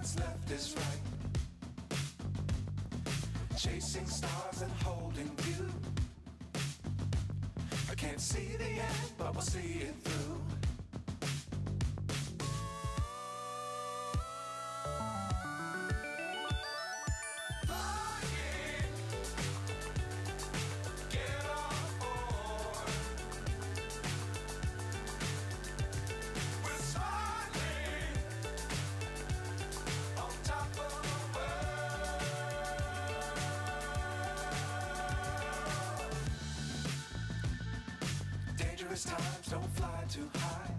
what's left is right. Chasing stars and holding you. I can't see the end, but we'll see it through. Cause times don't fly too high.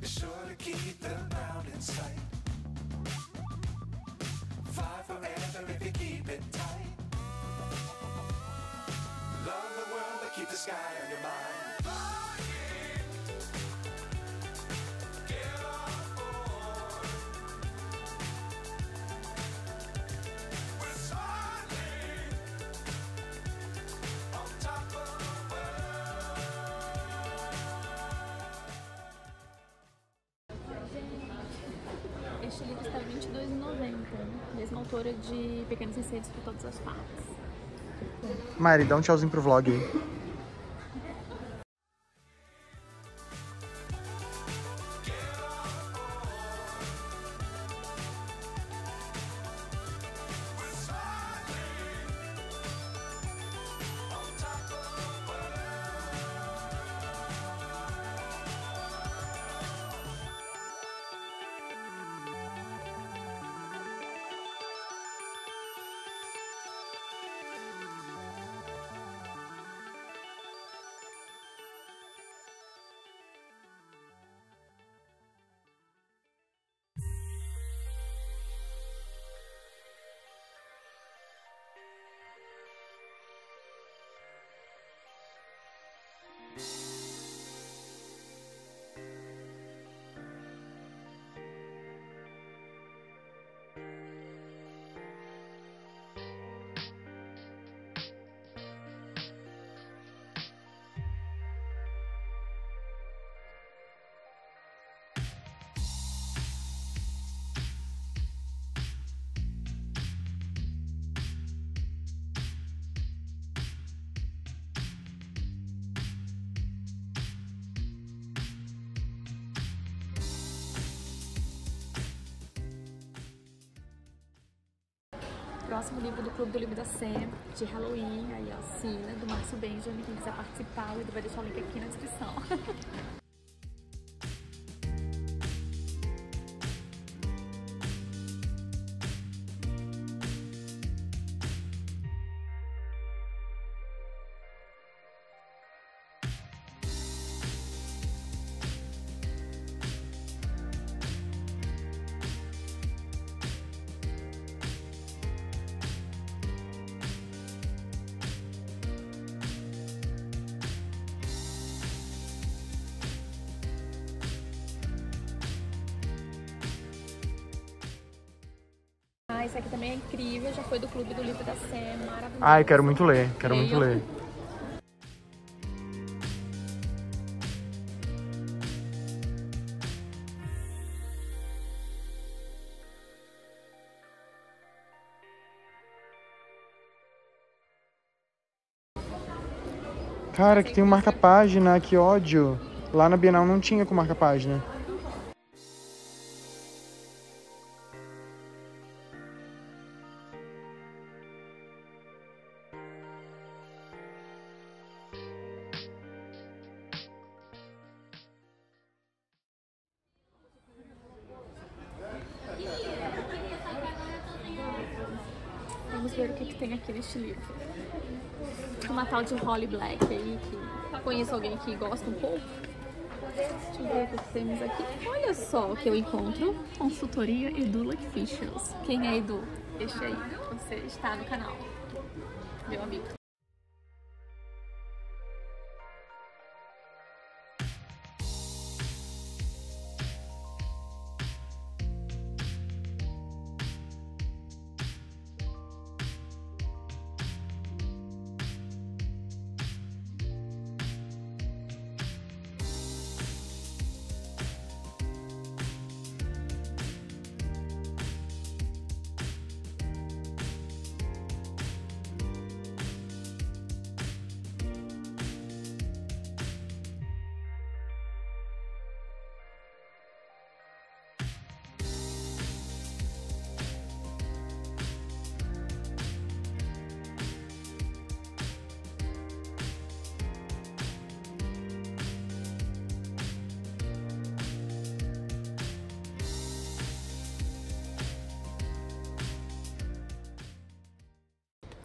Be sure to keep the mountain in sight. Fly forever if you keep it tight. Love the world, but keep the sky. 22 de mesma autora de Pequenos Incêndios por Todas as Partes. Mari, dá um tchauzinho pro vlog aí. próximo livro do Clube do Livro da Sé, de Halloween, aí ó, Sina, né, do Márcio Benjamin, quem quiser participar, o Edu vai deixar o link aqui na descrição. foi do Clube do Livro da Sé, maravilhoso. Ai, quero muito ler, quero Leio. muito ler. Cara, que tem um marca-página, que ódio. Lá na Bienal não tinha com marca-página. de Holly Black aí, que conheço alguém que gosta um pouco. Deixa eu ver o que temos aqui. Olha só o que eu encontro. Consultoria Edu Lacticials. Quem é Edu? Deixa aí, você está no canal. Meu amigo.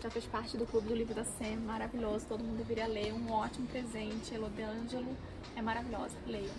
já fez parte do Clube do Livro da SEM, maravilhoso, todo mundo deveria ler, um ótimo presente. Elodângelo é maravilhosa, leiam.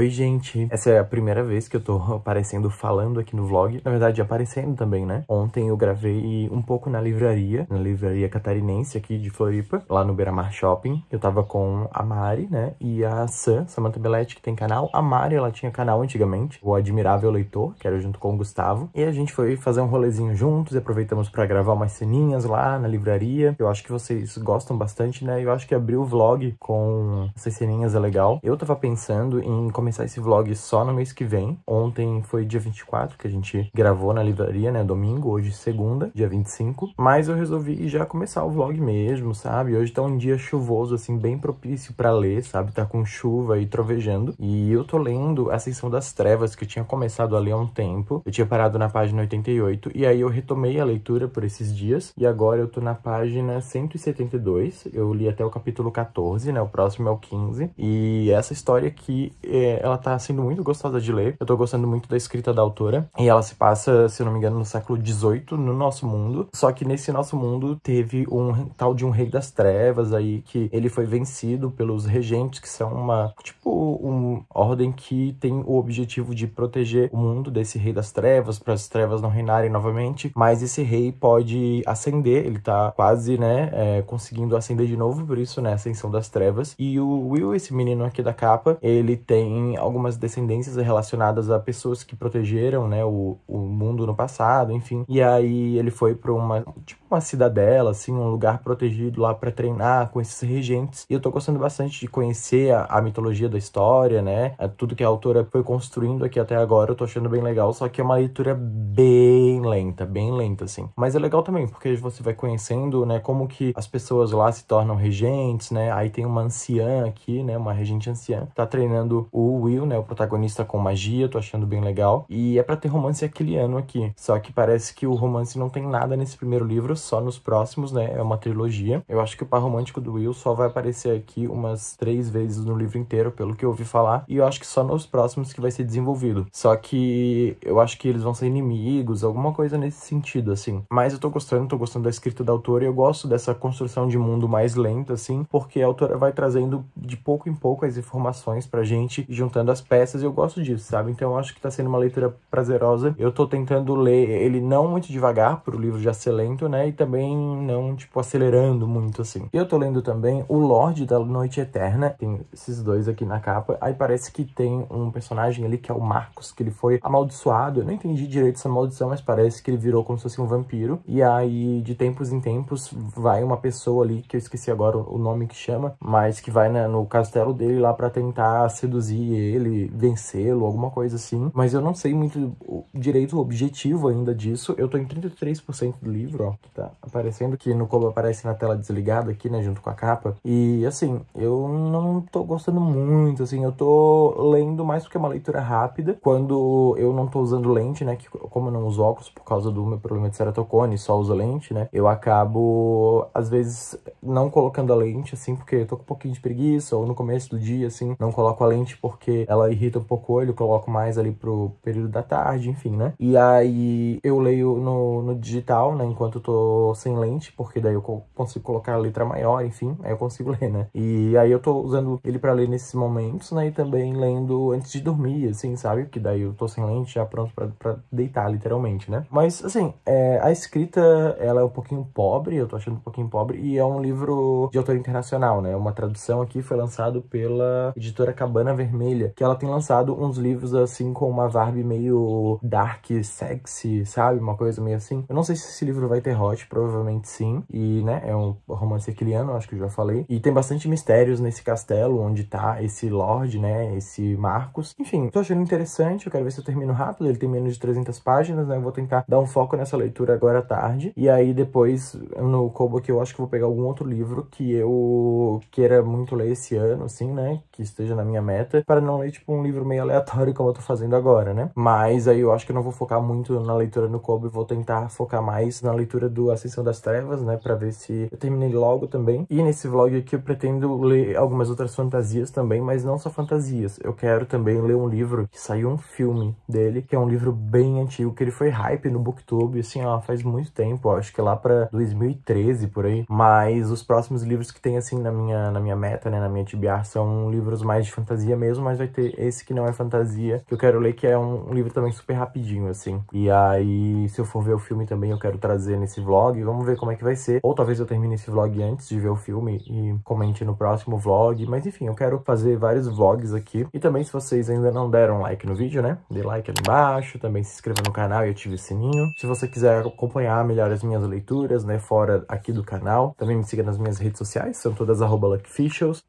Oi, gente! Essa é a primeira vez que eu tô aparecendo falando aqui no vlog. Na verdade, aparecendo também, né? Ontem eu gravei um pouco na livraria, na livraria catarinense aqui de Floripa, lá no Beira Mar Shopping. Eu tava com a Mari, né? E a Sam, Samantha Belletti, que tem canal. A Mari, ela tinha canal antigamente, o Admirável Leitor, que era junto com o Gustavo. E a gente foi fazer um rolezinho juntos e aproveitamos para gravar umas ceninhas lá na livraria. Eu acho que vocês gostam bastante, né? Eu acho que abrir o vlog com essas ceninhas é legal. Eu tava pensando em começar começar esse vlog só no mês que vem. Ontem foi dia 24 que a gente gravou na livraria, né? Domingo, hoje segunda, dia 25. Mas eu resolvi já começar o vlog mesmo, sabe? Hoje tá um dia chuvoso, assim, bem propício para ler, sabe? Tá com chuva e trovejando. E eu tô lendo A Ascensão das Trevas, que eu tinha começado a ler há um tempo. Eu tinha parado na página 88 e aí eu retomei a leitura por esses dias. E agora eu tô na página 172. Eu li até o capítulo 14, né? O próximo é o 15. E essa história aqui é ela tá sendo muito gostosa de ler. Eu tô gostando muito da escrita da autora. E ela se passa, se não me engano, no século XVIII, no nosso mundo. Só que nesse nosso mundo teve um tal de um rei das trevas aí, que ele foi vencido pelos regentes, que são uma, tipo, uma ordem que tem o objetivo de proteger o mundo desse rei das trevas, para as trevas não reinarem novamente. Mas esse rei pode ascender, ele tá quase, né, é, conseguindo ascender de novo, por isso, né, ascensão das trevas. E o Will, esse menino aqui da capa, ele tem algumas descendências relacionadas a pessoas que protegeram, né, o, o mundo no passado, enfim. E aí ele foi para uma, tipo uma cidadela, assim, um lugar protegido lá para treinar com esses regentes. E eu tô gostando bastante de conhecer a, a mitologia da história, né? É, tudo que a autora foi construindo aqui até agora, eu tô achando bem legal, só que é uma leitura bem lenta, bem lenta assim. Mas é legal também, porque você vai conhecendo, né, como que as pessoas lá se tornam regentes, né? Aí tem uma anciã aqui, né, uma regente anciã, tá treinando o Will, né, o protagonista com magia, tô achando bem legal. E é para ter romance aquele ano aqui. Só que parece que o romance não tem nada nesse primeiro livro, só nos próximos, né? É uma trilogia. Eu acho que o par romântico do Will só vai aparecer aqui umas três vezes no livro inteiro, pelo que eu ouvi falar. E eu acho que só nos próximos que vai ser desenvolvido. Só que eu acho que eles vão ser inimigos, alguma coisa nesse sentido, assim. Mas eu tô gostando, tô gostando da escrita da autora e eu gosto dessa construção de mundo mais lenta, assim, porque a autora vai trazendo de pouco em pouco as informações pra gente, junto juntando as peças e eu gosto disso, sabe? Então eu acho que tá sendo uma leitura prazerosa. Eu tô tentando ler ele não muito devagar, pro livro já ser lento, né? E também não, tipo, acelerando muito, assim. Eu tô lendo também O Lorde da Noite Eterna, tem esses dois aqui na capa. Aí parece que tem um personagem ali que é o Marcos, que ele foi amaldiçoado. Eu não entendi direito essa maldição, mas parece que ele virou como se fosse um vampiro. E aí, de tempos em tempos, vai uma pessoa ali, que eu esqueci agora o nome que chama, mas que vai né, no castelo dele lá para tentar seduzir ele, vencê-lo, alguma coisa assim. Mas eu não sei muito direito o objetivo ainda disso. Eu tô em 33% do livro, ó, que tá aparecendo, que no Kobo aparece na tela desligada aqui, né, junto com a capa. E, assim, eu não tô gostando muito, assim, eu tô lendo mais porque é uma leitura rápida. Quando eu não tô usando lente, né, que como eu não uso óculos por causa do meu problema de ceratocone, só uso lente, né, eu acabo, às vezes, não colocando a lente, assim, porque eu tô com um pouquinho de preguiça, ou no começo do dia, assim, não coloco a lente porque porque ela irrita um pouco o olho, eu coloco mais ali pro período da tarde, enfim, né? E aí eu leio no, no digital, né? Enquanto eu tô sem lente, porque daí eu consigo colocar a letra maior, enfim, aí eu consigo ler, né? E aí eu tô usando ele para ler nesses momentos, né? E também lendo antes de dormir, assim, sabe? Que daí eu tô sem lente, já pronto para deitar, literalmente, né? Mas, assim, é, a escrita, ela é um pouquinho pobre, eu tô achando um pouquinho pobre, e é um livro de autor internacional, né? Uma tradução aqui foi lançado pela editora Cabana Vermelha que ela tem lançado uns livros assim com uma vibe meio dark, sexy, sabe? Uma coisa meio assim. Eu não sei se esse livro vai ter hot, provavelmente sim. E, né, é um romance equiliano, acho que eu já falei. E tem bastante mistérios nesse castelo onde tá esse Lorde, né, esse Marcos. Enfim, tô achando interessante, eu quero ver se eu termino rápido. Ele tem menos de 300 páginas, né? Eu vou tentar dar um foco nessa leitura agora à tarde. E aí depois, no Kobo aqui, eu acho que vou pegar algum outro livro que eu queira muito ler esse ano, assim, né? Que esteja na minha meta, para para não ler, tipo, um livro meio aleatório como eu tô fazendo agora, né? Mas aí eu acho que eu não vou focar muito na leitura no Kobe, e vou tentar focar mais na leitura do Ascensão das Trevas, né? Pra ver se eu terminei logo também. E nesse vlog aqui eu pretendo ler algumas outras fantasias também, mas não só fantasias. Eu quero também ler um livro que saiu um filme dele, que é um livro bem antigo, que ele foi hype no Booktube, assim, ó, faz muito tempo, ó, acho que é lá pra 2013, por aí. Mas os próximos livros que tem, assim, na minha, na minha meta, né, na minha TBR, são livros mais de fantasia mesmo, mas vai ter esse que não é fantasia, que eu quero ler, que é um, livro também super rapidinho, assim. E aí, se eu for ver o filme também, eu quero trazer nesse vlog. Vamos ver como é que vai ser. Ou talvez eu termine esse vlog antes de ver o filme e comente no próximo vlog. Mas enfim, eu quero fazer vários vlogs aqui. E também, se vocês ainda não deram like no vídeo, né? Dê like ali embaixo. Também se inscreva no canal e ative o sininho. Se você quiser acompanhar melhor as minhas leituras, né? Fora aqui do canal. Também me siga nas minhas redes sociais. São todas arroba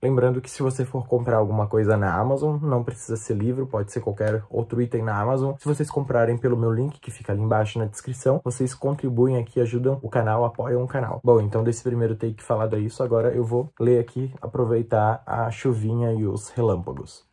Lembrando que se você for comprar alguma coisa na Amazon, não precisa ser livro, pode ser qualquer outro item na Amazon. Se vocês comprarem pelo meu link, que fica ali embaixo na descrição, vocês contribuem aqui, ajudam o canal, apoiam o canal. Bom, então desse primeiro take falado é isso, agora eu vou ler aqui, aproveitar a chuvinha e os relâmpagos.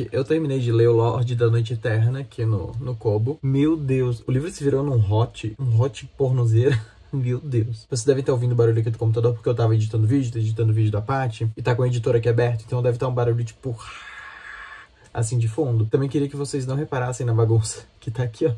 Gente, eu terminei de ler O Lorde da Noite Eterna aqui no, no Kobo. Meu Deus, o livro se virou num hot, um hot pornozeira. Meu Deus. Vocês devem estar ouvindo o barulho aqui do computador, porque eu tava editando vídeo, tô editando vídeo da Paty, e tá com a editora aqui aberta, então deve estar tá um barulho tipo... Assim de fundo. Também queria que vocês não reparassem na bagunça que tá aqui, ó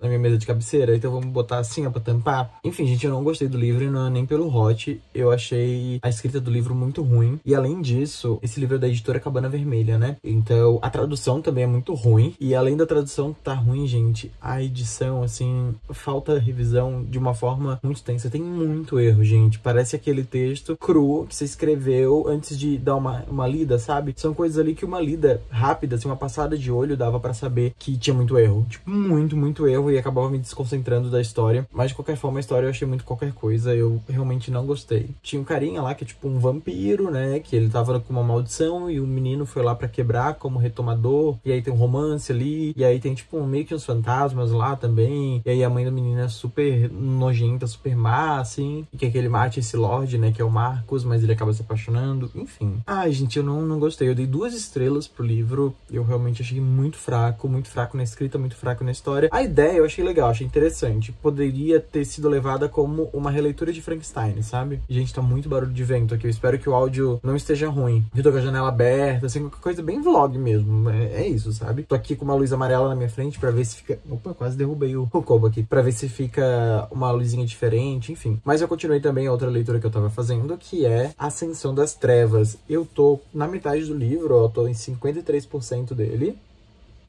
na minha mesa de cabeceira, então vamos botar assim, ó, pra tampar. Enfim, gente, eu não gostei do livro, não é nem pelo hot. Eu achei a escrita do livro muito ruim. E além disso, esse livro é da editora Cabana Vermelha, né? Então, a tradução também é muito ruim. E além da tradução tá ruim, gente, a edição, assim, falta revisão de uma forma muito tensa. Tem muito erro, gente. Parece aquele texto cru que você escreveu antes de dar uma, uma lida, sabe? São coisas ali que uma lida rápida, assim, uma passada de olho dava para saber que tinha muito erro. Tipo, muito, muito erro e acabava me desconcentrando da história. Mas de qualquer forma, a história eu achei muito qualquer coisa, eu realmente não gostei. Tinha um carinha lá que é tipo um vampiro, né? Que ele tava com uma maldição e o um menino foi lá para quebrar como retomador. E aí tem um romance ali, e aí tem tipo um, meio que uns fantasmas lá também. E aí a mãe da menina é super nojenta, super má, assim. E quer que ele mate esse Lorde, né? Que é o Marcos, mas ele acaba se apaixonando. Enfim. Ai, gente, eu não, não gostei. Eu dei duas estrelas pro livro. Eu realmente achei muito fraco, muito fraco na escrita, muito fraco na história. A ideia eu achei legal, achei interessante. Poderia ter sido levada como uma releitura de Frankenstein, sabe? Gente, tá muito barulho de vento aqui. Eu espero que o áudio não esteja ruim. Eu tô com a janela aberta, assim, qualquer coisa bem vlog mesmo. É, é isso, sabe? Tô aqui com uma luz amarela na minha frente pra ver se fica... Opa, quase derrubei o, o aqui. Pra ver se fica uma luzinha diferente, enfim. Mas eu continuei também a outra leitura que eu tava fazendo, que é Ascensão das Trevas. Eu tô na metade do livro, ó, tô em 53% dele.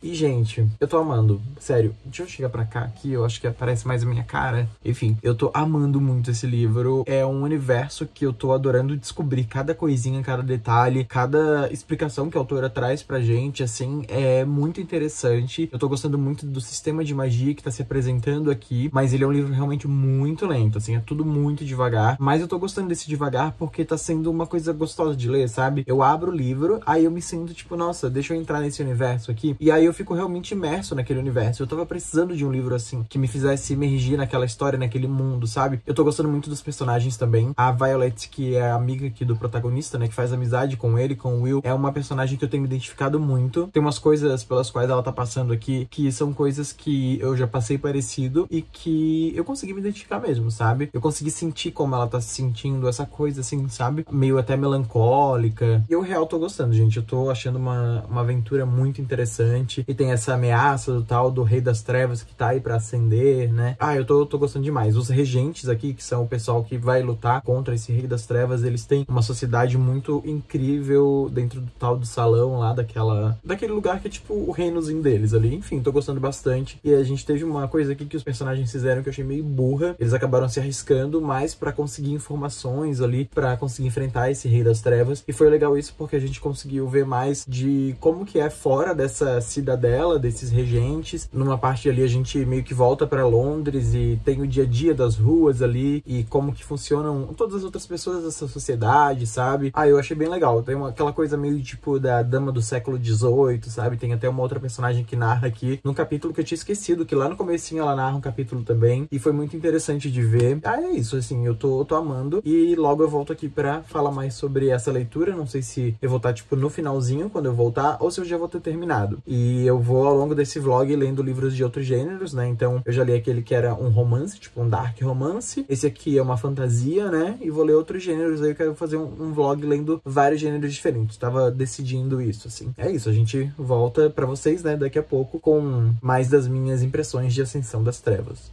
E, gente, eu tô amando. Sério, deixa eu chegar pra cá aqui, eu acho que aparece mais a minha cara. Enfim, eu tô amando muito esse livro. É um universo que eu tô adorando descobrir cada coisinha, cada detalhe, cada explicação que a autora traz pra gente, assim, é muito interessante. Eu tô gostando muito do sistema de magia que tá se apresentando aqui, mas ele é um livro realmente muito lento, assim, é tudo muito devagar. Mas eu tô gostando desse devagar porque tá sendo uma coisa gostosa de ler, sabe? Eu abro o livro, aí eu me sinto tipo, nossa, deixa eu entrar nesse universo aqui. E aí eu eu fico realmente imerso naquele universo. Eu tava precisando de um livro assim, que me fizesse emergir naquela história, naquele mundo, sabe? Eu tô gostando muito dos personagens também. A Violet, que é a amiga aqui do protagonista, né, que faz amizade com ele, com o Will, é uma personagem que eu tenho me identificado muito. Tem umas coisas pelas quais ela tá passando aqui que são coisas que eu já passei parecido e que eu consegui me identificar mesmo, sabe? Eu consegui sentir como ela tá se sentindo, essa coisa assim, sabe? Meio até melancólica. E eu, real, tô gostando, gente. Eu tô achando uma, uma aventura muito interessante e tem essa ameaça do tal do Rei das Trevas que tá aí pra acender, né? Ah, eu tô, tô gostando demais. Os regentes aqui, que são o pessoal que vai lutar contra esse Rei das Trevas, eles têm uma sociedade muito incrível dentro do tal do salão lá, daquela... daquele lugar que é tipo o reinozinho deles ali. Enfim, tô gostando bastante. E a gente teve uma coisa aqui que os personagens fizeram que eu achei meio burra. Eles acabaram se arriscando mais pra conseguir informações ali, pra conseguir enfrentar esse Rei das Trevas. E foi legal isso porque a gente conseguiu ver mais de como que é fora dessa cidade vida dela, desses regentes. Numa parte ali a gente meio que volta para Londres e tem o dia a dia das ruas ali e como que funcionam todas as outras pessoas dessa sociedade, sabe? Ah, eu achei bem legal. Tem uma, aquela coisa meio tipo da dama do século XVIII, sabe? Tem até uma outra personagem que narra aqui num capítulo que eu tinha esquecido, que lá no comecinho ela narra um capítulo também e foi muito interessante de ver. Ah, é isso, assim, eu tô, tô amando e logo eu volto aqui para falar mais sobre essa leitura. Não sei se eu vou estar, tá, tipo, no finalzinho quando eu voltar ou se eu já vou ter terminado. E e eu vou ao longo desse vlog lendo livros de outros gêneros, né? Então eu já li aquele que era um romance, tipo um dark romance. Esse aqui é uma fantasia, né? E vou ler outros gêneros aí. Eu quero fazer um, um vlog lendo vários gêneros diferentes. Tava decidindo isso, assim. É isso, a gente volta para vocês, né, daqui a pouco com mais das minhas impressões de Ascensão das Trevas.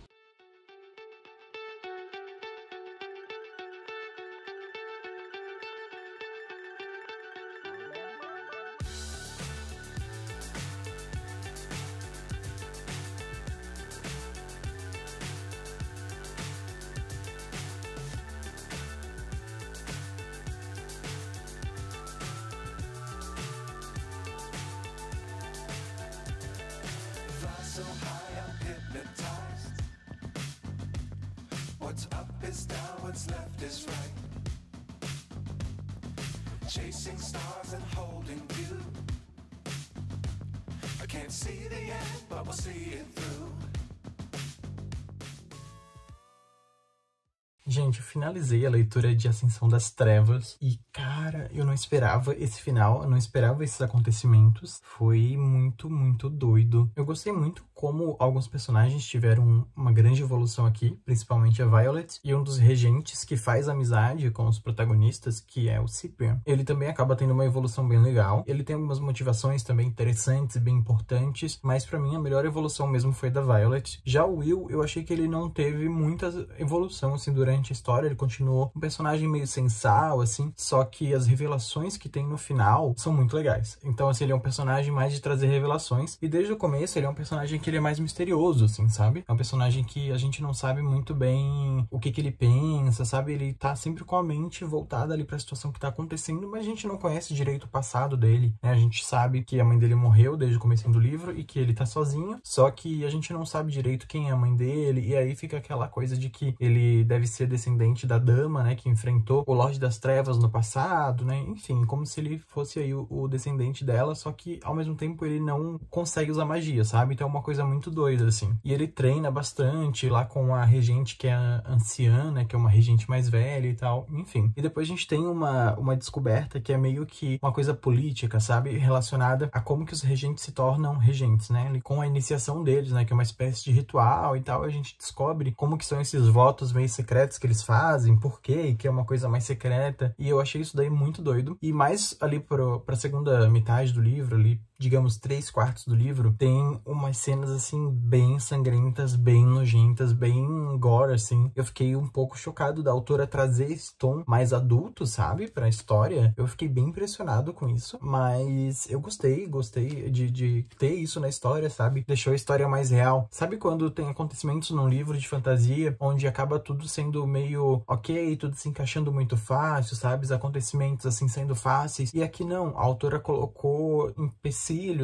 Gente, eu finalizei a leitura de Ascensão das Trevas e, cara, Cara, eu não esperava esse final, eu não esperava esses acontecimentos. Foi muito, muito doido. Eu gostei muito como alguns personagens tiveram uma grande evolução aqui, principalmente a Violet, e um dos regentes que faz amizade com os protagonistas, que é o Cyprian. Ele também acaba tendo uma evolução bem legal. Ele tem algumas motivações também interessantes e bem importantes, mas para mim a melhor evolução mesmo foi da Violet. Já o Will, eu achei que ele não teve muita evolução assim durante a história, ele continuou um personagem meio sensal assim, só que as revelações que tem no final são muito legais. Então, assim, ele é um personagem mais de trazer revelações. E desde o começo, ele é um personagem que ele é mais misterioso, assim, sabe? É um personagem que a gente não sabe muito bem o que, que ele pensa, sabe? Ele tá sempre com a mente voltada ali pra situação que tá acontecendo, mas a gente não conhece direito o passado dele, né? A gente sabe que a mãe dele morreu desde o começo do livro e que ele tá sozinho, só que a gente não sabe direito quem é a mãe dele, e aí fica aquela coisa de que ele deve ser descendente da dama, né? Que enfrentou o Lorde das Trevas no passado né? Enfim, como se ele fosse aí o descendente dela, só que ao mesmo tempo ele não consegue usar magia, sabe? Então é uma coisa muito doida, assim. E ele treina bastante lá com a regente que é anciã, né? Que é uma regente mais velha e tal, enfim. E depois a gente tem uma, uma descoberta que é meio que uma coisa política, sabe? Relacionada a como que os regentes se tornam regentes, né? com a iniciação deles, né? Que é uma espécie de ritual e tal, a gente descobre como que são esses votos meio secretos que eles fazem, por quê, que é uma coisa mais secreta. E eu achei isso daí muito doido. E mais ali pro, pra segunda metade do livro, ali digamos, três quartos do livro, tem umas cenas, assim, bem sangrentas, bem nojentas, bem gore, assim. Eu fiquei um pouco chocado da autora trazer esse tom mais adulto, sabe, pra história. Eu fiquei bem impressionado com isso, mas eu gostei, gostei de, de ter isso na história, sabe? Deixou a história mais real. Sabe quando tem acontecimentos num livro de fantasia, onde acaba tudo sendo meio ok, tudo se encaixando muito fácil, sabe? Os acontecimentos, assim, sendo fáceis. E aqui não, a autora colocou em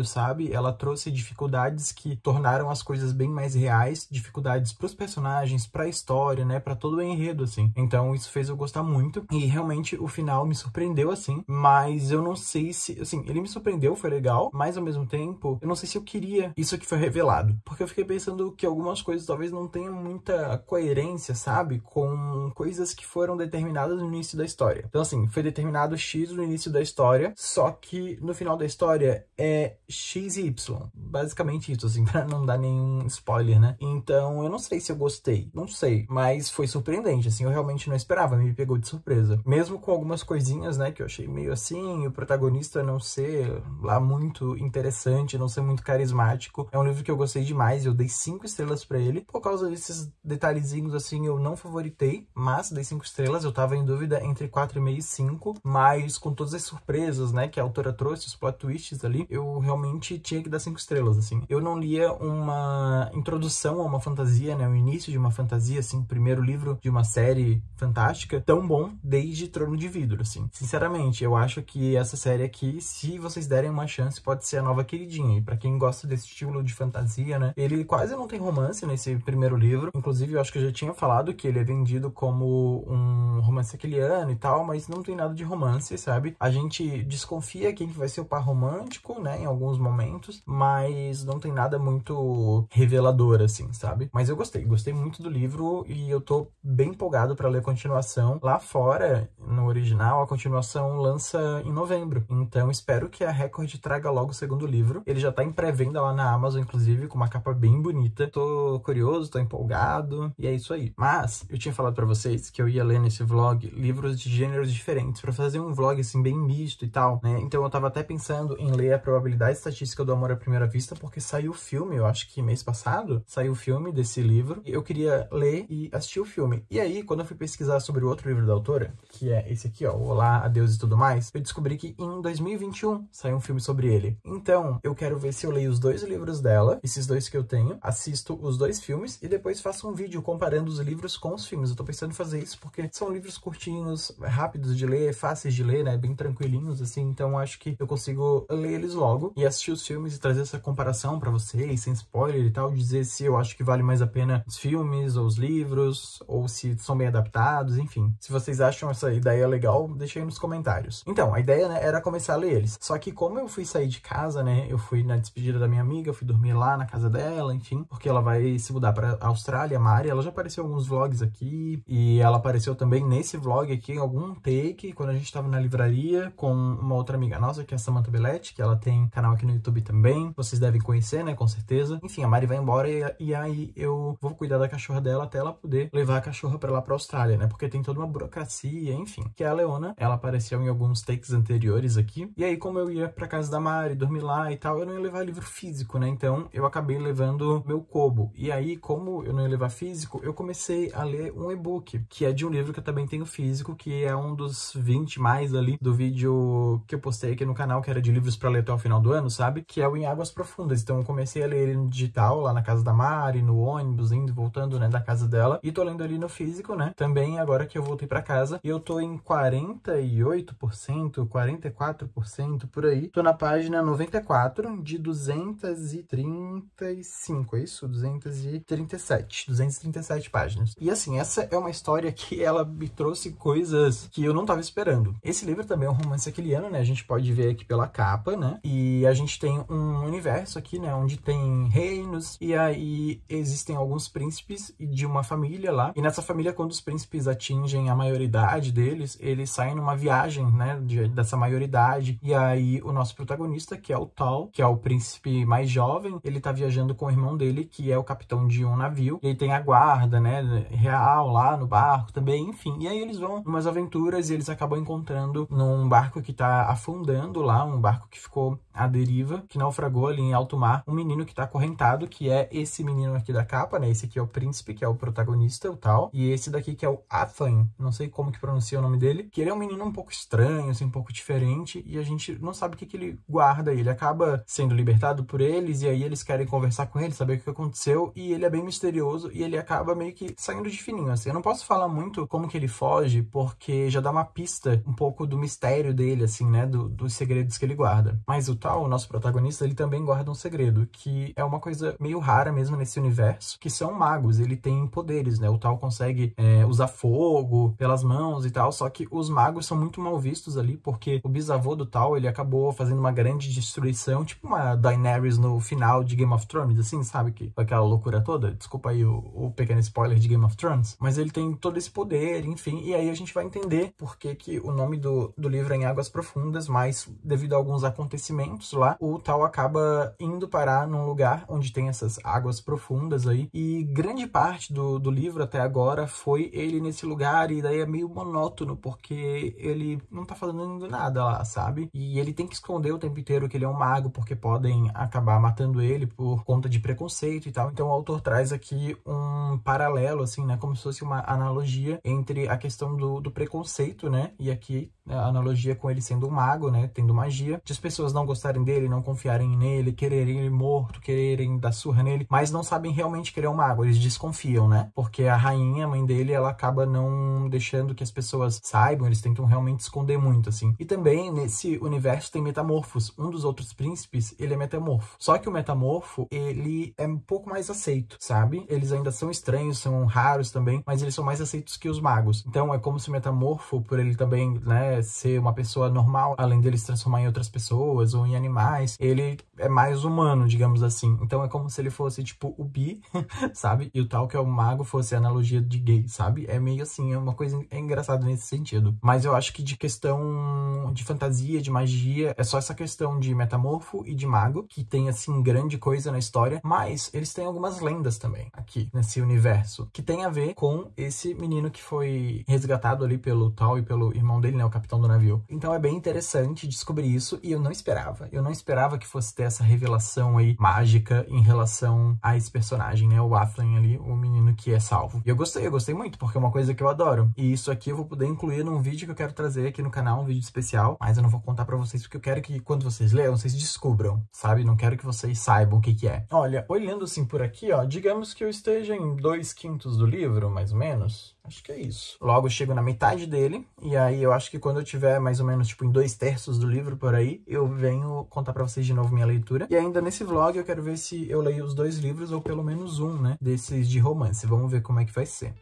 sabe? Ela trouxe dificuldades que tornaram as coisas bem mais reais, dificuldades para os personagens, para a história, né, para todo o enredo assim. Então isso fez eu gostar muito e realmente o final me surpreendeu assim, mas eu não sei se, assim, ele me surpreendeu, foi legal, mas ao mesmo tempo, eu não sei se eu queria isso que foi revelado, porque eu fiquei pensando que algumas coisas talvez não tenham muita coerência, sabe, com coisas que foram determinadas no início da história. Então assim, foi determinado X no início da história, só que no final da história é é X e Y. Basicamente isso, assim, pra não dar nenhum spoiler, né? Então, eu não sei se eu gostei, não sei, mas foi surpreendente, assim, eu realmente não esperava, me pegou de surpresa. Mesmo com algumas coisinhas, né, que eu achei meio assim, o protagonista não ser lá muito interessante, não ser muito carismático. É um livro que eu gostei demais, eu dei cinco estrelas para ele. Por causa desses detalhezinhos, assim, eu não favoritei, mas dei cinco estrelas, eu tava em dúvida entre 4,5 e 5, mas com todas as surpresas, né, que a autora trouxe, os plot twists ali, eu eu realmente tinha que dar cinco estrelas, assim. Eu não lia uma introdução a uma fantasia, né? O início de uma fantasia, assim, primeiro livro de uma série fantástica, tão bom desde Trono de Vidro, assim. Sinceramente, eu acho que essa série aqui, se vocês derem uma chance, pode ser a nova queridinha. E pra quem gosta desse estilo de fantasia, né? Ele quase não tem romance nesse primeiro livro. Inclusive, eu acho que eu já tinha falado que ele é vendido como um romance aquiliano e tal, mas não tem nada de romance, sabe? A gente desconfia quem que vai ser o par romântico, né? Né, em alguns momentos, mas não tem nada muito revelador, assim, sabe? Mas eu gostei, gostei muito do livro e eu tô bem empolgado para ler a continuação. Lá fora, no original, a continuação lança em novembro, então espero que a Record traga logo o segundo livro. Ele já tá em pré-venda lá na Amazon, inclusive, com uma capa bem bonita. Tô curioso, tô empolgado e é isso aí. Mas, eu tinha falado para vocês que eu ia ler nesse vlog livros de gêneros diferentes, para fazer um vlog, assim, bem misto e tal, né? Então eu tava até pensando em ler a probabilidade estatística do amor à primeira vista, porque saiu o filme, eu acho que mês passado, saiu o filme desse livro, e eu queria ler e assistir o filme. E aí, quando eu fui pesquisar sobre o outro livro da autora, que é esse aqui, ó, Olá, Adeus e Tudo Mais, eu descobri que em 2021 saiu um filme sobre ele. Então, eu quero ver se eu leio os dois livros dela, esses dois que eu tenho, assisto os dois filmes e depois faço um vídeo comparando os livros com os filmes. Eu tô pensando em fazer isso porque são livros curtinhos, rápidos de ler, fáceis de ler, né, bem tranquilinhos, assim, então acho que eu consigo ler eles logo logo e assistir os filmes e trazer essa comparação para vocês, sem spoiler e tal, dizer se eu acho que vale mais a pena os filmes ou os livros, ou se são bem adaptados, enfim. Se vocês acham essa ideia legal, deixa aí nos comentários. Então, a ideia né, era começar a ler eles. Só que como eu fui sair de casa, né, eu fui na despedida da minha amiga, eu fui dormir lá na casa dela, enfim, porque ela vai se mudar para Austrália, Mari, ela já apareceu em alguns vlogs aqui e ela apareceu também nesse vlog aqui em algum take quando a gente estava na livraria com uma outra amiga nossa, que é a Samantha Belletti, que ela tem tem canal aqui no YouTube também, vocês devem conhecer, né, com certeza. Enfim, a Mari vai embora e, e aí eu vou cuidar da cachorra dela até ela poder levar a cachorra para lá para Austrália, né? Porque tem toda uma burocracia, enfim. Que a Leona, ela apareceu em alguns takes anteriores aqui. E aí como eu ia para casa da Mari, dormir lá e tal, eu não ia levar livro físico, né? Então eu acabei levando meu Kobo. E aí, como eu não ia levar físico, eu comecei a ler um e-book, que é de um livro que eu também tenho físico, que é um dos 20 mais ali do vídeo que eu postei aqui no canal, que era de livros para ler até o final do ano, sabe? Que é o Em Águas Profundas. Então eu comecei a ler ele no digital, lá na casa da Mari, no ônibus, indo e voltando, né, da casa dela. E tô lendo ali no físico, né? Também agora que eu voltei para casa. E eu tô em 48%, 44% por aí. Tô na página 94 de 235, é isso? 237. 237 páginas. E assim, essa é uma história que ela me trouxe coisas que eu não tava esperando. Esse livro também é um romance aquiliano, né? A gente pode ver aqui pela capa, né? E e a gente tem um universo aqui, né, onde tem reinos e aí existem alguns príncipes de uma família lá. E nessa família, quando os príncipes atingem a maioridade deles, eles saem numa viagem, né, de, dessa maioridade. E aí o nosso protagonista, que é o Tal, que é o príncipe mais jovem, ele tá viajando com o irmão dele, que é o capitão de um navio. E tem a guarda, né, real lá no barco também, enfim. E aí eles vão umas aventuras e eles acabam encontrando num barco que tá afundando lá, um barco que ficou a deriva, que naufragou ali em alto mar, um menino que está acorrentado, que é esse menino aqui da capa, né? Esse aqui é o príncipe, que é o protagonista, o tal, e esse daqui que é o Athan, não sei como que pronuncia o nome dele, que ele é um menino um pouco estranho, assim, um pouco diferente, e a gente não sabe o que, que ele guarda, ele acaba sendo libertado por eles, e aí eles querem conversar com ele, saber o que aconteceu, e ele é bem misterioso, e ele acaba meio que saindo de fininho, assim. Eu não posso falar muito como que ele foge, porque já dá uma pista um pouco do mistério dele, assim, né? Do, dos segredos que ele guarda. Mas o o nosso protagonista, ele também guarda um segredo, que é uma coisa meio rara mesmo nesse universo, que são magos, ele tem poderes, né? O Tal consegue é, usar fogo pelas mãos e tal, só que os magos são muito mal vistos ali, porque o bisavô do Tal, ele acabou fazendo uma grande destruição, tipo uma Daenerys no final de Game of Thrones, assim, sabe? Que, aquela loucura toda, desculpa aí o, o pequeno spoiler de Game of Thrones, mas ele tem todo esse poder, enfim, e aí a gente vai entender por que, que o nome do, do livro é Em Águas Profundas, mas devido a alguns acontecimentos eventos lá, o tal acaba indo parar num lugar onde tem essas águas profundas aí. E grande parte do, do livro até agora foi ele nesse lugar, e daí é meio monótono, porque ele não tá fazendo nada lá, sabe? E ele tem que esconder o tempo inteiro que ele é um mago, porque podem acabar matando ele por conta de preconceito e tal. Então o autor traz aqui um paralelo, assim, né? Como se fosse uma analogia entre a questão do, do preconceito, né? E aqui né, a analogia com ele sendo um mago, né, tendo magia, de as pessoas não gostarem dele, não confiarem nele, quererem ele morto, quererem dar surra nele, mas não sabem realmente que ele é um mago, eles desconfiam, né? Porque a rainha, a mãe dele, ela acaba não deixando que as pessoas saibam, eles tentam realmente esconder muito, assim. E também nesse universo tem Metamorfos, um dos outros príncipes, ele é metamorfo. Só que o metamorfo, ele é um pouco mais aceito, sabe? Eles ainda são estranhos, são raros também, mas eles são mais aceitos que os magos. Então é como se o metamorfo, por ele também, né, ser uma pessoa normal, além dele se transformar em outras pessoas ou em animais, ele é mais humano, digamos assim. Então é como se ele fosse, tipo, o bi, sabe? E o tal que é o mago fosse analogia de gay, sabe? É meio assim, é uma coisa é engraçada nesse sentido. Mas eu acho que de questão de fantasia, de magia, é só essa questão de metamorfo e de mago, que tem, assim, grande coisa na história, mas eles têm algumas lendas também aqui, nesse universo, que tem a ver com esse menino que foi resgatado ali pelo tal e pelo irmão dele, né, o Capitão capitão do navio. Então é bem interessante descobrir isso e eu não esperava. Eu não esperava que fosse ter essa revelação aí mágica em relação a esse personagem, né? O Atlan ali, o menino que é salvo. E eu gostei, eu gostei muito, porque é uma coisa que eu adoro. E isso aqui eu vou poder incluir num vídeo que eu quero trazer aqui no canal, um vídeo especial, mas eu não vou contar para vocês porque eu quero que quando vocês leiam, vocês descubram, sabe? Não quero que vocês saibam o que que é. Olha, olhando assim por aqui, ó, digamos que eu esteja em dois quintos do livro, mais ou menos, Acho que é isso. Logo chego na metade dele, e aí eu acho que quando eu tiver mais ou menos tipo em dois terços do livro por aí, eu venho contar para vocês de novo minha leitura. E ainda nesse vlog eu quero ver se eu leio os dois livros ou pelo menos um, né, desses de romance. Vamos ver como é que vai ser.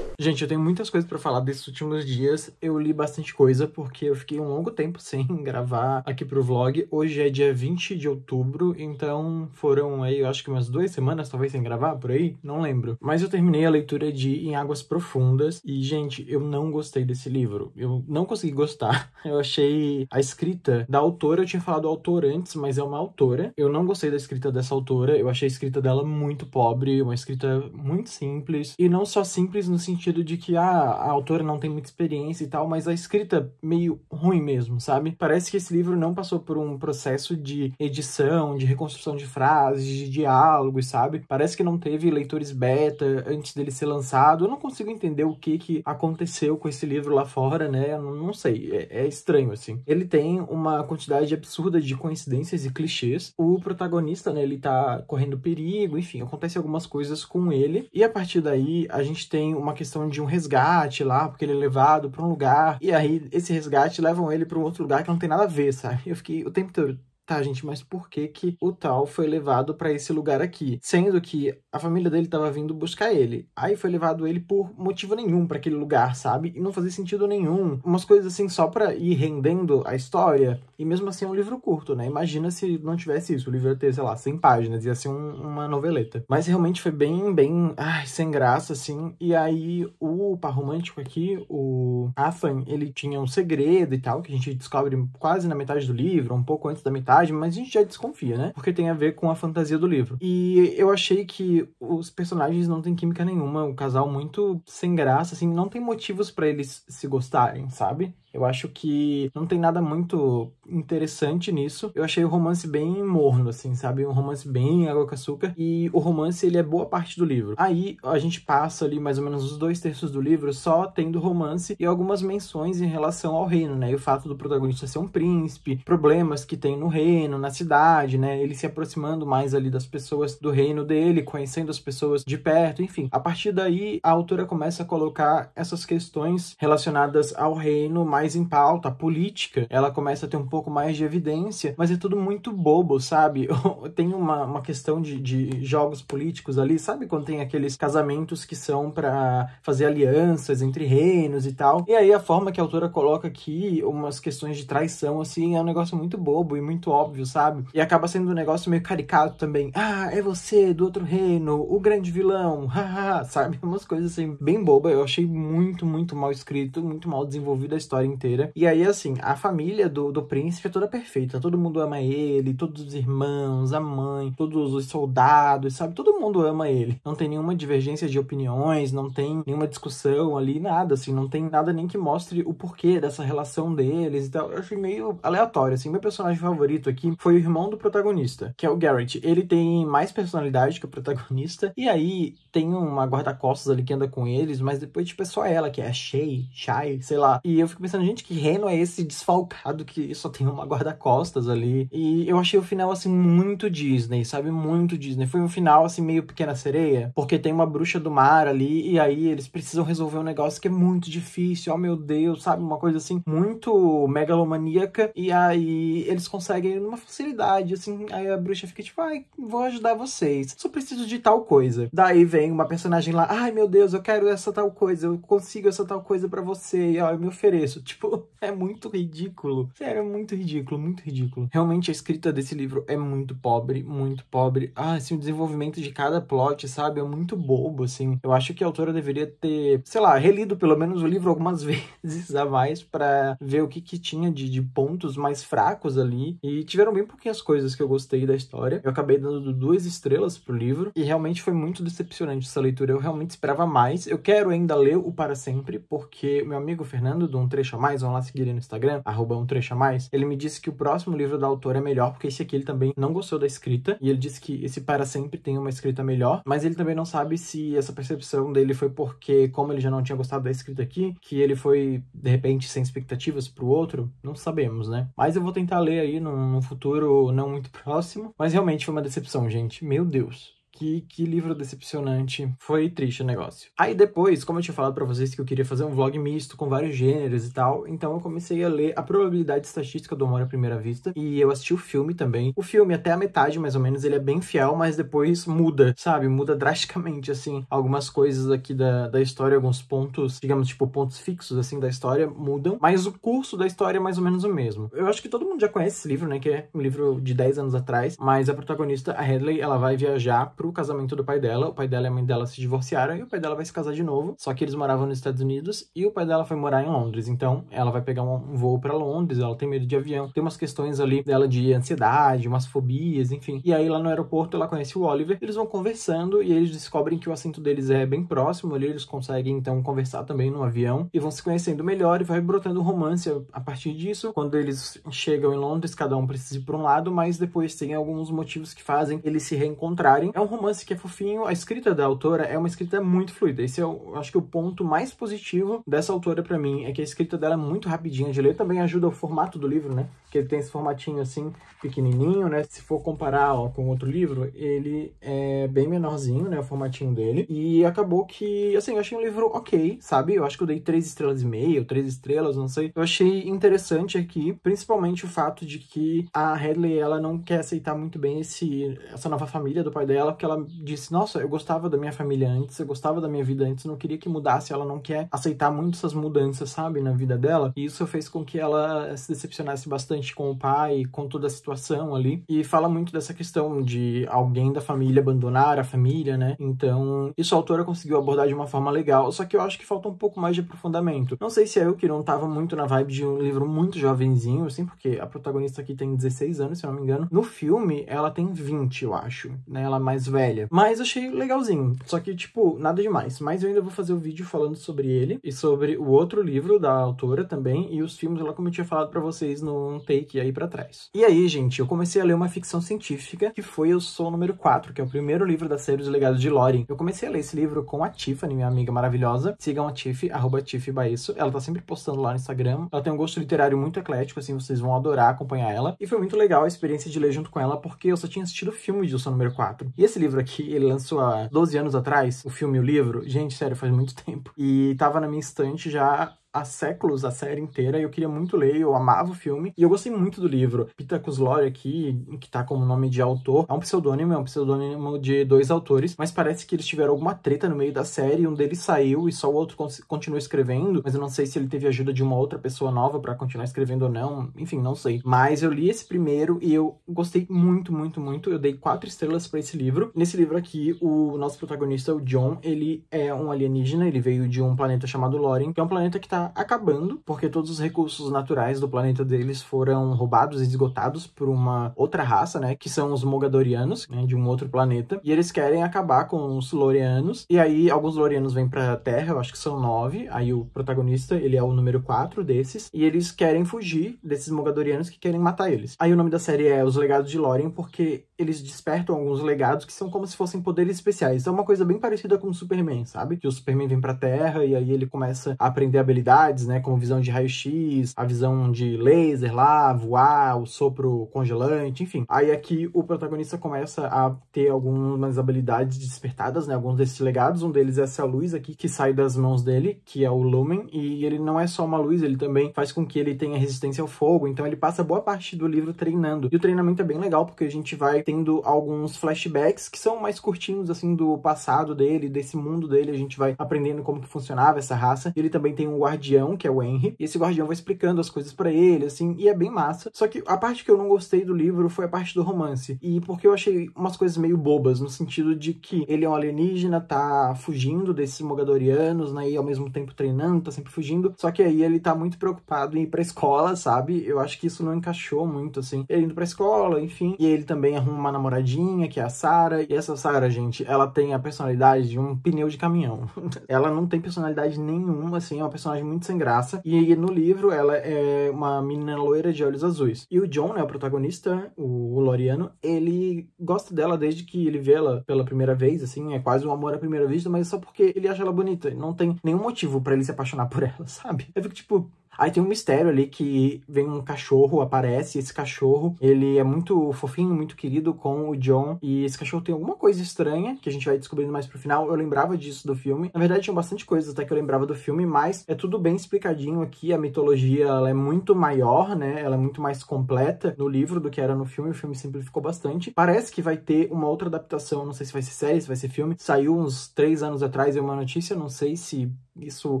Gente, eu tenho muitas coisas para falar desses últimos dias. Eu li bastante coisa porque eu fiquei um longo tempo sem gravar aqui pro vlog. Hoje é dia 20 de outubro, então foram aí, eu acho que umas duas semanas, talvez, sem gravar por aí, não lembro. Mas eu terminei a leitura de Em Águas Profundas e, gente, eu não gostei desse livro. Eu não consegui gostar. Eu achei a escrita da autora, eu tinha falado autor antes, mas é uma autora. Eu não gostei da escrita dessa autora. Eu achei a escrita dela muito pobre, uma escrita muito simples. E não só simples no sentido de que ah, a autora não tem muita experiência e tal, mas a escrita meio ruim mesmo, sabe? Parece que esse livro não passou por um processo de edição, de reconstrução de frases, de diálogos, sabe? Parece que não teve leitores beta antes dele ser lançado. Eu não consigo entender o que, que aconteceu com esse livro lá fora, né? Eu não sei, é, é estranho, assim. Ele tem uma quantidade absurda de coincidências e clichês. O protagonista, né, ele tá correndo perigo, enfim, acontece algumas coisas com ele. E a partir daí, a gente tem uma questão de de um resgate lá, porque ele é levado para um lugar, e aí esse resgate levam ele para um outro lugar que não tem nada a ver, sabe? Eu fiquei o tempo todo, tá, gente, mas por que que o tal foi levado para esse lugar aqui? Sendo que a família dele estava vindo buscar ele. Aí foi levado ele por motivo nenhum para aquele lugar, sabe? E não fazia sentido nenhum. Umas coisas assim só para ir rendendo a história. E mesmo assim é um livro curto, né? Imagina se não tivesse isso. O livro ia ter, sei lá, 100 páginas, ia ser um, uma noveleta. Mas realmente foi bem, bem, ai, sem graça, assim. E aí o par romântico aqui, o Afan, ele tinha um segredo e tal, que a gente descobre quase na metade do livro, um pouco antes da metade verdade, mas a gente já desconfia, né? Porque tem a ver com a fantasia do livro. E eu achei que os personagens não têm química nenhuma, o um casal muito sem graça, assim, não tem motivos para eles se gostarem, sabe? Eu acho que não tem nada muito interessante nisso. Eu achei o romance bem morno, assim, sabe? Um romance bem água com açúcar. E o romance, ele é boa parte do livro. Aí a gente passa ali mais ou menos os dois terços do livro só tendo romance e algumas menções em relação ao reino, né? E o fato do protagonista ser um príncipe, problemas que tem no reino, na cidade, né? Ele se aproximando mais ali das pessoas do reino dele, conhecendo as pessoas de perto, enfim. A partir daí, a autora começa a colocar essas questões relacionadas ao reino mais mais em pauta, a política, ela começa a ter um pouco mais de evidência, mas é tudo muito bobo, sabe? tem uma, uma questão de, de jogos políticos ali, sabe quando tem aqueles casamentos que são para fazer alianças entre reinos e tal? E aí a forma que a autora coloca aqui umas questões de traição, assim, é um negócio muito bobo e muito óbvio, sabe? E acaba sendo um negócio meio caricato também. Ah, é você do outro reino, o grande vilão, haha, sabe? Umas coisas assim, bem boba. Eu achei muito, muito mal escrito, muito mal desenvolvida a história inteira. E aí, assim, a família do, do príncipe é toda perfeita. Todo mundo ama ele, todos os irmãos, a mãe, todos os soldados, sabe? Todo mundo ama ele. Não tem nenhuma divergência de opiniões, não tem nenhuma discussão ali, nada, assim. Não tem nada nem que mostre o porquê dessa relação deles e tal. Eu achei meio aleatório, assim. Meu personagem favorito aqui foi o irmão do protagonista, que é o Garrett. Ele tem mais personalidade que o protagonista. E aí, tem uma guarda-costas ali que anda com eles, mas depois, tipo, é só ela, que é Shay, Shay, sei lá. E eu fico pensando, pensando, gente, que Reno é esse desfalcado que só tem uma guarda-costas ali? E eu achei o final, assim, muito Disney, sabe? Muito Disney. Foi um final, assim, meio pequena sereia, porque tem uma bruxa do mar ali, e aí eles precisam resolver um negócio que é muito difícil, oh meu Deus, sabe? Uma coisa assim, muito megalomaníaca, e aí eles conseguem numa facilidade, assim, aí a bruxa fica tipo, ai, vou ajudar vocês, só preciso de tal coisa. Daí vem uma personagem lá, ai meu Deus, eu quero essa tal coisa, eu consigo essa tal coisa para você, e ó, eu me ofereço. Tipo, é muito ridículo. Sério, é muito ridículo, muito ridículo. Realmente a escrita desse livro é muito pobre, muito pobre. Ah, assim, o desenvolvimento de cada plot, sabe? É muito bobo, assim. Eu acho que a autora deveria ter, sei lá, relido pelo menos o livro algumas vezes a mais para ver o que, que tinha de, de pontos mais fracos ali. E tiveram bem pouquinhas coisas que eu gostei da história. Eu acabei dando duas estrelas pro livro e realmente foi muito decepcionante essa leitura. Eu realmente esperava mais. Eu quero ainda ler o Para Sempre, porque meu amigo Fernando, de um trecho trecho a mais, vão lá seguir ele no Instagram, arroba um trecho a mais, ele me disse que o próximo livro da autora é melhor, porque esse aqui ele também não gostou da escrita, e ele disse que esse Para Sempre tem uma escrita melhor, mas ele também não sabe se essa percepção dele foi porque, como ele já não tinha gostado da escrita aqui, que ele foi, de repente, sem expectativas pro outro, não sabemos, né? Mas eu vou tentar ler aí num, num futuro não muito próximo, mas realmente foi uma decepção, gente. Meu Deus. Que, que livro decepcionante. Foi triste o negócio. Aí depois, como eu tinha falado para vocês que eu queria fazer um vlog misto com vários gêneros e tal, então eu comecei a ler a probabilidade estatística do amor à primeira vista e eu assisti o filme também. O filme até a metade, mais ou menos, ele é bem fiel, mas depois muda, sabe? Muda drasticamente assim algumas coisas aqui da, da história, alguns pontos, digamos, tipo pontos fixos assim da história mudam, mas o curso da história é mais ou menos o mesmo. Eu acho que todo mundo já conhece esse livro, né, que é um livro de 10 anos atrás, mas a protagonista, a Hadley, ela vai viajar pro pro casamento do pai dela. O pai dela e a mãe dela se divorciaram e o pai dela vai se casar de novo. Só que eles moravam nos Estados Unidos e o pai dela foi morar em Londres. Então, ela vai pegar um voo para Londres, ela tem medo de avião, tem umas questões ali dela de ansiedade, umas fobias, enfim. E aí lá no aeroporto ela conhece o Oliver, eles vão conversando e eles descobrem que o assento deles é bem próximo, ali eles conseguem então conversar também no avião e vão se conhecendo melhor e vai brotando romance a partir disso. Quando eles chegam em Londres, cada um precisa ir para um lado, mas depois tem alguns motivos que fazem eles se reencontrarem. É um um romance que é fofinho, a escrita da autora é uma escrita muito fluida. Esse é, eu acho que, o ponto mais positivo dessa autora para mim, é que a escrita dela é muito rapidinha de ler, também ajuda o formato do livro, né? Que ele tem esse formatinho assim, pequenininho, né? Se for comparar ó, com outro livro, ele é bem menorzinho, né? O formatinho dele. E acabou que, assim, eu achei um livro ok, sabe? Eu acho que eu dei três estrelas e meia, três estrelas, não sei. Eu achei interessante aqui, principalmente o fato de que a Hadley, ela não quer aceitar muito bem esse, essa nova família do pai dela, que ela disse: Nossa, eu gostava da minha família antes, eu gostava da minha vida antes, não queria que mudasse. Ela não quer aceitar muito essas mudanças, sabe, na vida dela. E isso fez com que ela se decepcionasse bastante com o pai, com toda a situação ali. E fala muito dessa questão de alguém da família abandonar a família, né? Então, isso a autora conseguiu abordar de uma forma legal, só que eu acho que falta um pouco mais de aprofundamento. Não sei se é eu que não tava muito na vibe de um livro muito jovenzinho, assim, porque a protagonista aqui tem 16 anos, se eu não me engano. No filme, ela tem 20, eu acho, né? Ela é mais velha. Mas achei legalzinho. Só que, tipo, nada demais. Mas eu ainda vou fazer o um vídeo falando sobre ele e sobre o outro livro da autora também e os filmes lá, como eu tinha falado para vocês num take aí para trás. E aí, gente, eu comecei a ler uma ficção científica que foi Eu Sou Número 4, que é o primeiro livro da série Os Legados de Lore. Eu comecei a ler esse livro com a Tiffany, minha amiga maravilhosa. Sigam a Tiff, arroba Tiff Ela tá sempre postando lá no Instagram. Ela tem um gosto literário muito eclético, assim, vocês vão adorar acompanhar ela. E foi muito legal a experiência de ler junto com ela, porque eu só tinha assistido o filme de O Sou Número 4. E esse esse livro aqui, ele lançou há 12 anos atrás, o filme e o livro. Gente, sério, faz muito tempo. E tava na minha estante já há séculos a série inteira e eu queria muito ler, eu amava o filme e eu gostei muito do livro. Pita Kuslore aqui, que tá como nome de autor, é um pseudônimo, é um pseudônimo de dois autores, mas parece que eles tiveram alguma treta no meio da série, um deles saiu e só o outro continuou escrevendo, mas eu não sei se ele teve ajuda de uma outra pessoa nova para continuar escrevendo ou não, enfim, não sei. Mas eu li esse primeiro e eu gostei muito, muito, muito. Eu dei quatro estrelas para esse livro. Nesse livro aqui, o nosso protagonista, o John, ele é um alienígena, ele veio de um planeta chamado Loren, que é um planeta que tá acabando, porque todos os recursos naturais do planeta deles foram roubados e esgotados por uma outra raça, né? Que são os Mogadorianos, né, de um outro planeta. E eles querem acabar com os Lorianos. E aí, alguns Lorianos vêm pra Terra, eu acho que são nove. Aí o protagonista, ele é o número quatro desses. E eles querem fugir desses Mogadorianos que querem matar eles. Aí o nome da série é Os Legados de Lorien, porque eles despertam alguns legados que são como se fossem poderes especiais. É uma coisa bem parecida com o Superman, sabe? Que o Superman vem pra Terra e aí ele começa a aprender habilidades habilidades, né, como visão de raio-x, a visão de laser lá, voar, o sopro congelante, enfim. Aí aqui o protagonista começa a ter algumas habilidades despertadas, né, alguns desses legados. Um deles é essa luz aqui que sai das mãos dele, que é o Lumen, e ele não é só uma luz, ele também faz com que ele tenha resistência ao fogo, então ele passa boa parte do livro treinando. E o treinamento é bem legal porque a gente vai tendo alguns flashbacks que são mais curtinhos assim do passado dele, desse mundo dele, a gente vai aprendendo como que funcionava essa raça. Ele também tem um guardião guardião, que é o Henry, e esse guardião vai explicando as coisas para ele, assim, e é bem massa. Só que a parte que eu não gostei do livro foi a parte do romance, e porque eu achei umas coisas meio bobas, no sentido de que ele é um alienígena, tá fugindo desses mogadorianos, né, e ao mesmo tempo treinando, tá sempre fugindo, só que aí ele tá muito preocupado em ir pra escola, sabe? Eu acho que isso não encaixou muito, assim. Ele indo pra escola, enfim, e ele também arruma uma namoradinha, que é a Sarah, e essa Sarah, gente, ela tem a personalidade de um pneu de caminhão. ela não tem personalidade nenhuma, assim, é uma personagem muito sem graça. E no livro ela é uma menina loira de olhos azuis. E o John, né, o protagonista, o, o Loriano, ele gosta dela desde que ele vê ela pela primeira vez, assim, é quase um amor à primeira vista, mas só porque ele acha ela bonita. Não tem nenhum motivo para ele se apaixonar por ela, sabe? Eu fico tipo, Aí tem um mistério ali que vem um cachorro, aparece, esse cachorro, ele é muito fofinho, muito querido com o John, e esse cachorro tem alguma coisa estranha, que a gente vai descobrindo mais pro final, eu lembrava disso do filme. Na verdade, tinha bastante coisas até que eu lembrava do filme, mas é tudo bem explicadinho aqui, a mitologia, ela é muito maior, né, ela é muito mais completa no livro do que era no filme, o filme simplificou bastante. Parece que vai ter uma outra adaptação, não sei se vai ser série, se vai ser filme, saiu uns três anos atrás, é uma notícia, não sei se isso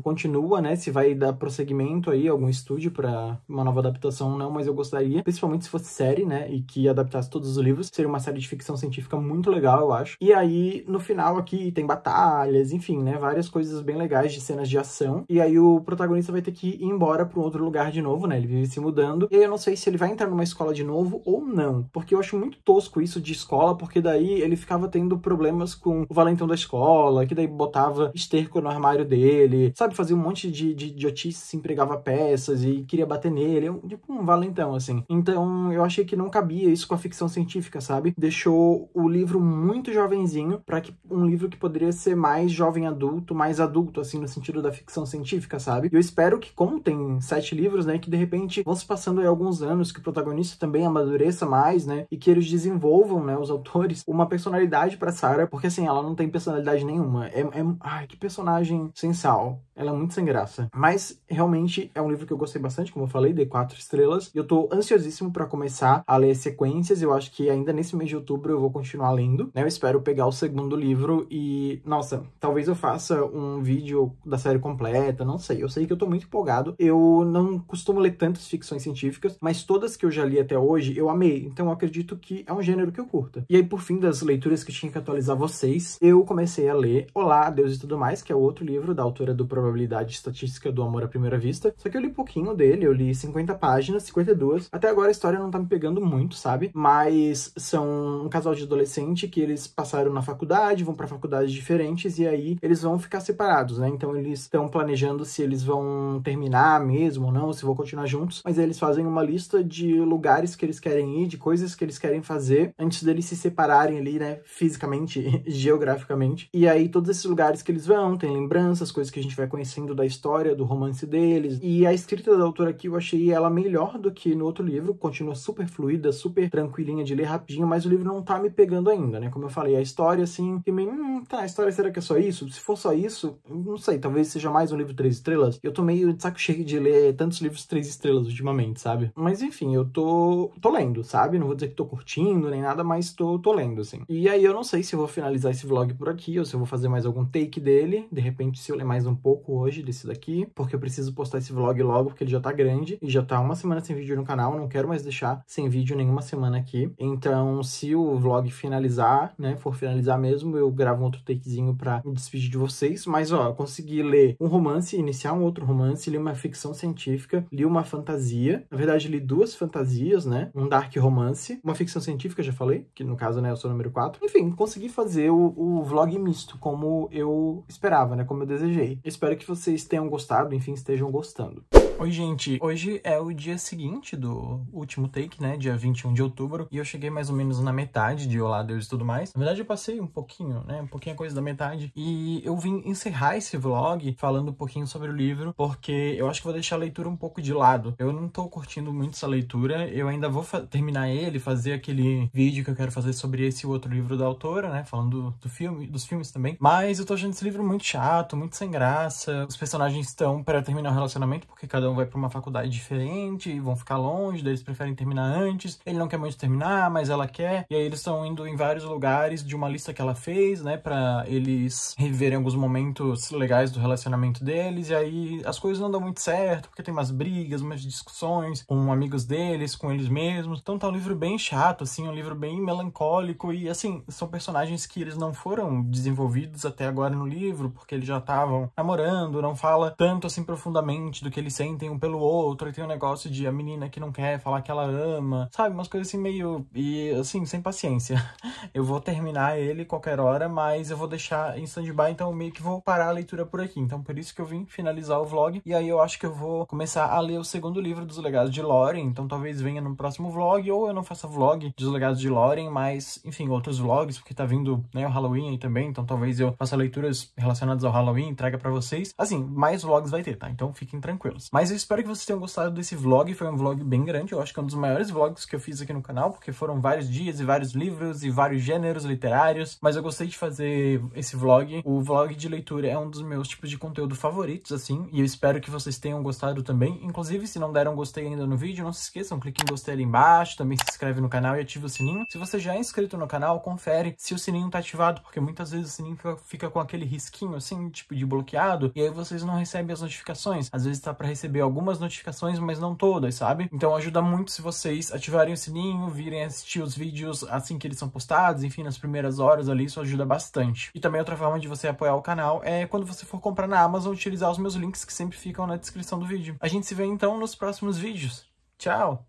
continua, né? Se vai dar prosseguimento aí, algum estúdio para uma nova adaptação, não, mas eu gostaria, principalmente se fosse série, né? E que adaptasse todos os livros. Seria uma série de ficção científica muito legal, eu acho. E aí, no final aqui, tem batalhas, enfim, né? Várias coisas bem legais de cenas de ação. E aí, o protagonista vai ter que ir embora para um outro lugar de novo, né? Ele vive se mudando. E aí, eu não sei se ele vai entrar numa escola de novo ou não, porque eu acho muito tosco isso de escola, porque daí ele ficava tendo problemas com o valentão da escola, que daí botava esterco no armário dele ele, sabe, fazia um monte de, de se empregava peças e queria bater nele, eu, tipo um valentão, assim. Então eu achei que não cabia isso com a ficção científica, sabe? Deixou o livro muito jovenzinho para que um livro que poderia ser mais jovem adulto, mais adulto, assim, no sentido da ficção científica, sabe? eu espero que, como tem sete livros, né, que de repente vão se passando aí alguns anos, que o protagonista também amadureça mais, né, e que eles desenvolvam, né, os autores, uma personalidade pra Sarah, porque assim, ela não tem personalidade nenhuma. É, é... Ai, que personagem sensal ela é muito sem graça. Mas realmente é um livro que eu gostei bastante, como eu falei, de quatro estrelas. E eu tô ansiosíssimo para começar a ler sequências. Eu acho que ainda nesse mês de outubro eu vou continuar lendo. Né? Eu espero pegar o segundo livro e, nossa, talvez eu faça um vídeo da série completa, não sei. Eu sei que eu tô muito empolgado. Eu não costumo ler tantas ficções científicas, mas todas que eu já li até hoje eu amei. Então eu acredito que é um gênero que eu curta. E aí, por fim das leituras que tinha que atualizar vocês, eu comecei a ler Olá, Deus e Tudo Mais, que é outro livro da autora do Probabilidade Estatística do Amor à Primeira Vista. Só que eu li pouquinho dele, eu li 50 páginas, 52. Até agora a história não tá me pegando muito, sabe? Mas são um casal de adolescente que eles passaram na faculdade, vão para faculdades diferentes e aí eles vão ficar separados, né? Então eles estão planejando se eles vão terminar mesmo ou não, se vão continuar juntos. Mas aí eles fazem uma lista de lugares que eles querem ir, de coisas que eles querem fazer antes deles se separarem ali, né? Fisicamente, geograficamente. E aí todos esses lugares que eles vão, tem lembranças, coisas que que a gente vai conhecendo da história, do romance deles. E a escrita da autora aqui eu achei ela melhor do que no outro livro, continua super fluida, super tranquilinha de ler rapidinho, mas o livro não tá me pegando ainda, né? Como eu falei, a história, assim, que meio, hum, tá, a história será que é só isso? Se for só isso, não sei, talvez seja mais um livro três estrelas. Eu tô meio de saco cheio de ler tantos livros três estrelas ultimamente, sabe? Mas enfim, eu tô, tô lendo, sabe? Não vou dizer que tô curtindo nem nada, mas tô, tô lendo, assim. E aí eu não sei se vou finalizar esse vlog por aqui ou se eu vou fazer mais algum take dele. De repente, se eu ler mais mais um pouco hoje desse daqui, porque eu preciso postar esse vlog logo, porque ele já tá grande e já tá uma semana sem vídeo no canal, não quero mais deixar sem vídeo nenhuma semana aqui. Então, se o vlog finalizar, né, for finalizar mesmo, eu gravo um outro takezinho pra me despedir de vocês, mas ó, eu consegui ler um romance, iniciar um outro romance, li uma ficção científica, li uma fantasia, na verdade li duas fantasias, né, um dark romance, uma ficção científica, já falei, que no caso, né, eu sou número 4. Enfim, consegui fazer o, o vlog misto, como eu esperava, né, como eu desejei. Espero que vocês tenham gostado, enfim, estejam gostando. Oi, gente. Hoje é o dia seguinte do último take, né? Dia 21 de outubro. E eu cheguei mais ou menos na metade de Olá, Deus e tudo mais. Na verdade, eu passei um pouquinho, né? Um pouquinho a coisa da metade. E eu vim encerrar esse vlog falando um pouquinho sobre o livro, porque eu acho que vou deixar a leitura um pouco de lado. Eu não tô curtindo muito essa leitura. Eu ainda vou terminar ele, fazer aquele vídeo que eu quero fazer sobre esse outro livro da autora, né? Falando do, do filme, dos filmes também. Mas eu tô achando esse livro muito chato, muito sem graça. Os personagens estão para terminar o relacionamento, porque cada cada um vai para uma faculdade diferente, vão ficar longe, daí eles preferem terminar antes, ele não quer muito terminar, mas ela quer, e aí eles estão indo em vários lugares de uma lista que ela fez, né, para eles reviverem alguns momentos legais do relacionamento deles, e aí as coisas não dão muito certo, porque tem umas brigas, umas discussões com amigos deles, com eles mesmos, então tá um livro bem chato, assim, um livro bem melancólico, e assim, são personagens que eles não foram desenvolvidos até agora no livro, porque eles já estavam namorando, não fala tanto assim profundamente do que eles sentem sentem assim, um pelo outro, e tem um negócio de a menina que não quer falar que ela ama, sabe? Umas coisas assim meio. E assim, sem paciência. Eu vou terminar ele qualquer hora, mas eu vou deixar em stand-by, então meio que vou parar a leitura por aqui. Então por isso que eu vim finalizar o vlog. E aí eu acho que eu vou começar a ler o segundo livro dos Legados de Loren, então talvez venha no próximo vlog, ou eu não faça vlog dos Legados de Loren, mas enfim, outros vlogs, porque tá vindo né, o Halloween aí também, então talvez eu faça leituras relacionadas ao Halloween, traga para vocês. Assim, mais vlogs vai ter, tá? Então fiquem tranquilos. Mas mas eu espero que vocês tenham gostado desse vlog, foi um vlog bem grande, eu acho que é um dos maiores vlogs que eu fiz aqui no canal, porque foram vários dias e vários livros e vários gêneros literários, mas eu gostei de fazer esse vlog. O vlog de leitura é um dos meus tipos de conteúdo favoritos, assim, e eu espero que vocês tenham gostado também. Inclusive, se não deram gostei ainda no vídeo, não se esqueçam, clique em gostei ali embaixo, também se inscreve no canal e ativa o sininho. Se você já é inscrito no canal, confere se o sininho tá ativado, porque muitas vezes o sininho fica, fica com aquele risquinho, assim, tipo de bloqueado, e aí vocês não recebem as notificações. Às vezes tá pra receber receber algumas notificações, mas não todas, sabe? Então ajuda muito se vocês ativarem o sininho, virem assistir os vídeos assim que eles são postados, enfim, nas primeiras horas ali, isso ajuda bastante. E também outra forma de você apoiar o canal é quando você for comprar na Amazon, utilizar os meus links que sempre ficam na descrição do vídeo. A gente se vê então nos próximos vídeos. Tchau!